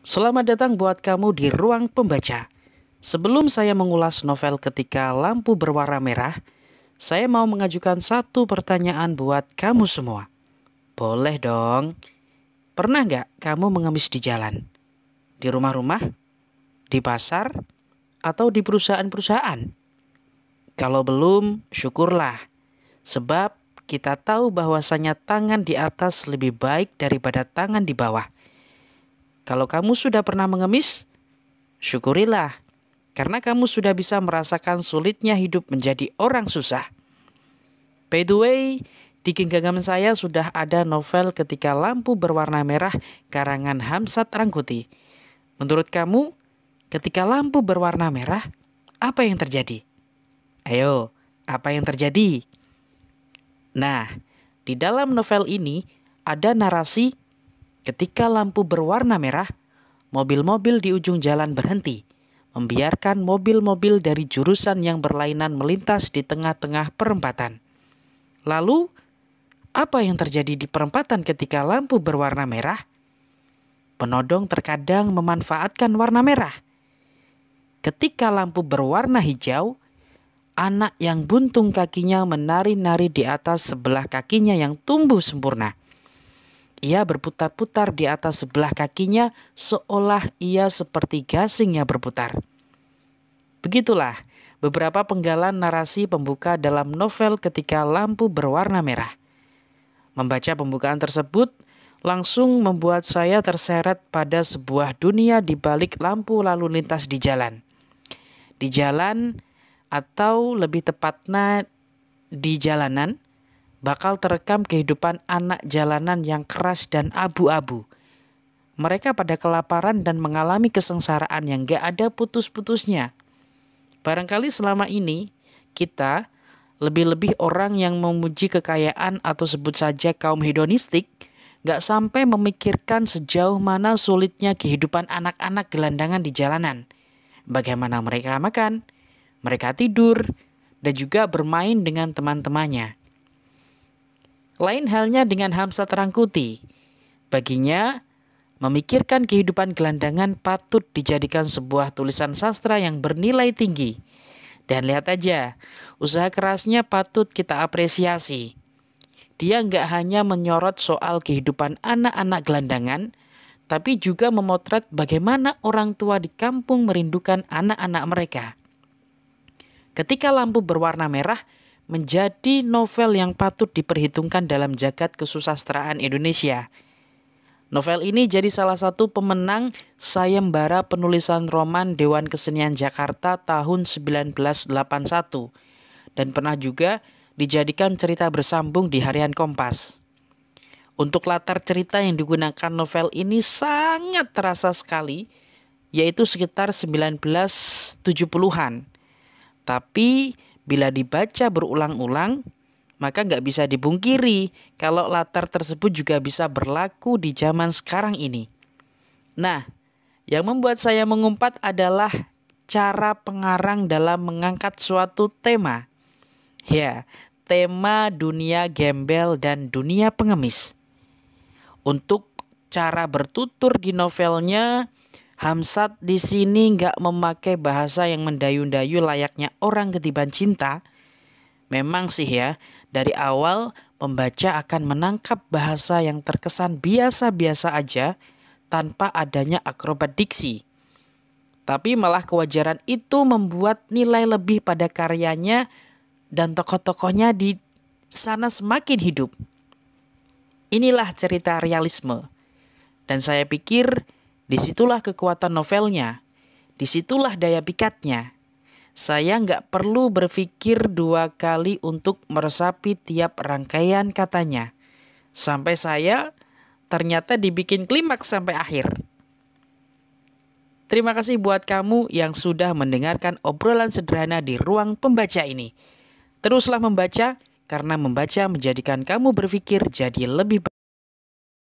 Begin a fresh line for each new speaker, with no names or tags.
Selamat datang buat kamu di Ruang Pembaca. Sebelum saya mengulas novel ketika lampu berwarna merah, saya mau mengajukan satu pertanyaan buat kamu semua. Boleh dong. Pernah nggak kamu mengemis di jalan? Di rumah-rumah? Di pasar? Atau di perusahaan-perusahaan? Kalau belum, syukurlah. Sebab kita tahu bahwasanya tangan di atas lebih baik daripada tangan di bawah. Kalau kamu sudah pernah mengemis, syukurilah karena kamu sudah bisa merasakan sulitnya hidup menjadi orang susah. By the way, di genggaman saya sudah ada novel ketika lampu berwarna merah karangan Hamsat Rangkuti. Menurut kamu, ketika lampu berwarna merah, apa yang terjadi? Ayo, apa yang terjadi? Nah, di dalam novel ini ada narasi Ketika lampu berwarna merah, mobil-mobil di ujung jalan berhenti, membiarkan mobil-mobil dari jurusan yang berlainan melintas di tengah-tengah perempatan. Lalu, apa yang terjadi di perempatan ketika lampu berwarna merah? Penodong terkadang memanfaatkan warna merah. Ketika lampu berwarna hijau, anak yang buntung kakinya menari-nari di atas sebelah kakinya yang tumbuh sempurna. Ia berputar-putar di atas sebelah kakinya seolah ia seperti gasingnya berputar. Begitulah beberapa penggalan narasi pembuka dalam novel ketika lampu berwarna merah. Membaca pembukaan tersebut langsung membuat saya terseret pada sebuah dunia di balik lampu lalu lintas di jalan. Di jalan atau lebih tepatnya di jalanan, bakal terekam kehidupan anak jalanan yang keras dan abu-abu. Mereka pada kelaparan dan mengalami kesengsaraan yang gak ada putus-putusnya. Barangkali selama ini kita lebih-lebih orang yang memuji kekayaan atau sebut saja kaum hedonistik gak sampai memikirkan sejauh mana sulitnya kehidupan anak-anak gelandangan di jalanan. Bagaimana mereka makan, mereka tidur, dan juga bermain dengan teman-temannya. Lain halnya dengan Hamsa Terangkuti. Baginya, memikirkan kehidupan gelandangan patut dijadikan sebuah tulisan sastra yang bernilai tinggi. Dan lihat aja, usaha kerasnya patut kita apresiasi. Dia nggak hanya menyorot soal kehidupan anak-anak gelandangan, tapi juga memotret bagaimana orang tua di kampung merindukan anak-anak mereka. Ketika lampu berwarna merah, menjadi novel yang patut diperhitungkan dalam jagat kesusastraan Indonesia. Novel ini jadi salah satu pemenang sayembara penulisan roman Dewan Kesenian Jakarta tahun 1981 dan pernah juga dijadikan cerita bersambung di harian Kompas. Untuk latar cerita yang digunakan novel ini sangat terasa sekali, yaitu sekitar 1970-an. Tapi Bila dibaca berulang-ulang, maka nggak bisa dibungkiri kalau latar tersebut juga bisa berlaku di zaman sekarang ini. Nah, yang membuat saya mengumpat adalah cara pengarang dalam mengangkat suatu tema. Ya, tema dunia gembel dan dunia pengemis. Untuk cara bertutur di novelnya, Hamsat di sini nggak memakai bahasa yang mendayu-dayu layaknya orang ketiban cinta. Memang sih ya, dari awal pembaca akan menangkap bahasa yang terkesan biasa-biasa aja tanpa adanya akrobat diksi. Tapi malah kewajaran itu membuat nilai lebih pada karyanya dan tokoh-tokohnya di sana semakin hidup. Inilah cerita realisme. Dan saya pikir Disitulah kekuatan novelnya, disitulah daya pikatnya. Saya nggak perlu berpikir dua kali untuk meresapi tiap rangkaian katanya. Sampai saya ternyata dibikin klimaks sampai akhir. Terima kasih buat kamu yang sudah mendengarkan obrolan sederhana di ruang pembaca ini. Teruslah membaca, karena membaca menjadikan kamu berpikir jadi lebih baik.